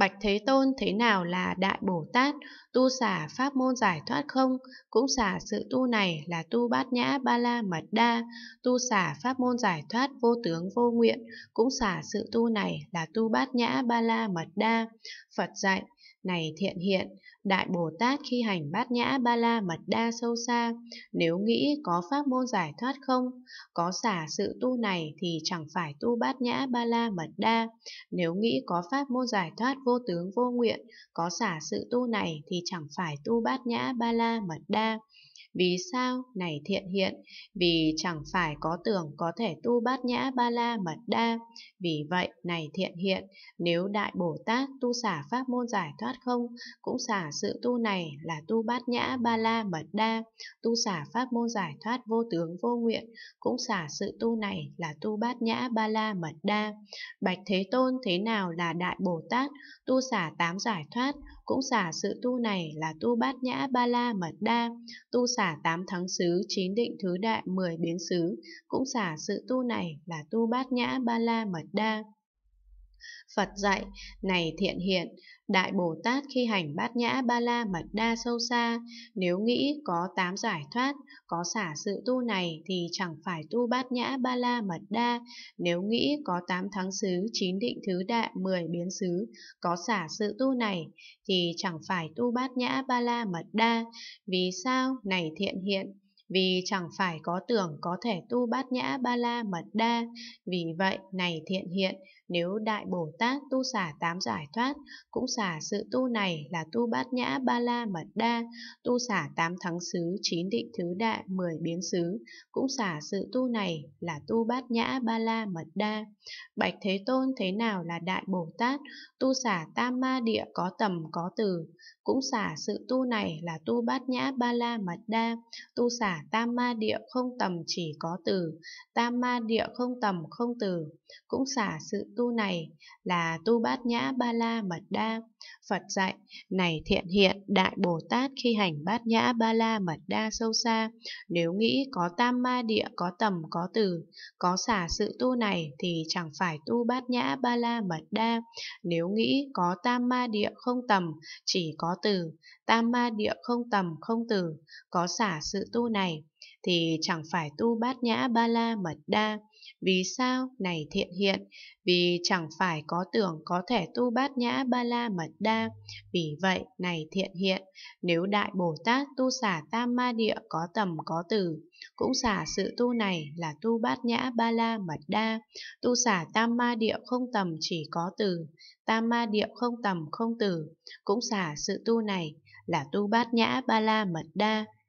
Bạch Thế Tôn thế nào là Đại Bồ Tát, tu xả pháp môn giải thoát không, cũng xả sự tu này là tu bát nhã ba la mật đa, tu xả pháp môn giải thoát vô tướng vô nguyện, cũng xả sự tu này là tu bát nhã ba la mật đa. Phật dạy, này thiện hiện, Đại Bồ Tát khi hành bát nhã ba la mật đa sâu xa, nếu nghĩ có pháp môn giải thoát không, có xả sự tu này thì chẳng phải tu bát nhã ba la mật đa, nếu nghĩ có pháp môn giải thoát vô vô tướng vô nguyện, có xả sự tu này thì chẳng phải tu bát nhã ba la mật đa. Vì sao này thiện hiện? Vì chẳng phải có tưởng có thể tu bát nhã ba la mật đa. Vì vậy, này thiện hiện, nếu Đại Bồ Tát tu xả pháp môn giải thoát không, cũng xả sự tu này là tu bát nhã ba la mật đa. Tu xả pháp môn giải thoát vô tướng vô nguyện, cũng xả sự tu này là tu bát nhã ba la mật đa. Bạch Thế Tôn thế nào là Đại Bồ Tát? Tu xả tám giải thoát, cũng xả sự tu này là tu bát nhã ba la mật đa. Tu xả tám thắng xứ, chín định thứ đại, mười biến xứ, cũng xả sự tu này là tu bát nhã ba la mật đa. Phật dạy, này thiện hiện, Đại Bồ Tát khi hành bát nhã ba la mật đa sâu xa, nếu nghĩ có tám giải thoát, có xả sự tu này thì chẳng phải tu bát nhã ba la mật đa, nếu nghĩ có tám thắng xứ, chín định thứ đại, mười biến xứ, có xả sự tu này thì chẳng phải tu bát nhã ba la mật đa. Vì sao? Này thiện hiện, vì chẳng phải có tưởng có thể tu bát nhã ba la mật đa. Vì vậy, này thiện hiện, nếu Đại Bồ Tát tu xả tám giải thoát, cũng xả sự tu này là tu bát nhã ba la mật đa, tu xả tám thắng xứ, chín định thứ đại, mười biến xứ, cũng xả sự tu này là tu bát nhã ba la mật đa. Bạch Thế Tôn thế nào là Đại Bồ Tát, tu xả tam ma địa có tầm có từ, cũng xả sự tu này là tu bát nhã ba la mật đa, tu xả tam ma địa không tầm chỉ có từ, tam ma địa không tầm không từ, cũng xả sự tu này là tu bát nhã ba la mật đa. Phật dạy, này thiện hiện đại Bồ Tát khi hành bát nhã ba la mật đa sâu xa, nếu nghĩ có tam ma địa có tầm có từ, có xả sự tu này thì chẳng phải tu bát nhã ba la mật đa, nếu nghĩ có tam ma địa không tầm chỉ có từ, tam ma địa không tầm không từ, có xả sự tu này thì chẳng phải tu bát nhã ba la mật đa. Vì sao? Này thiện hiện, vì chẳng phải có tưởng có thể tu bát nhã ba la mật đa. Vì vậy, này thiện hiện, nếu Đại Bồ Tát tu xả tam ma địa có tầm có từ, cũng xả sự tu này là tu bát nhã ba la mật đa, tu xả tam ma địa không tầm chỉ có từ, tam ma địa không tầm không từ, cũng xả sự tu này là tu bát nhã ba la mật đa.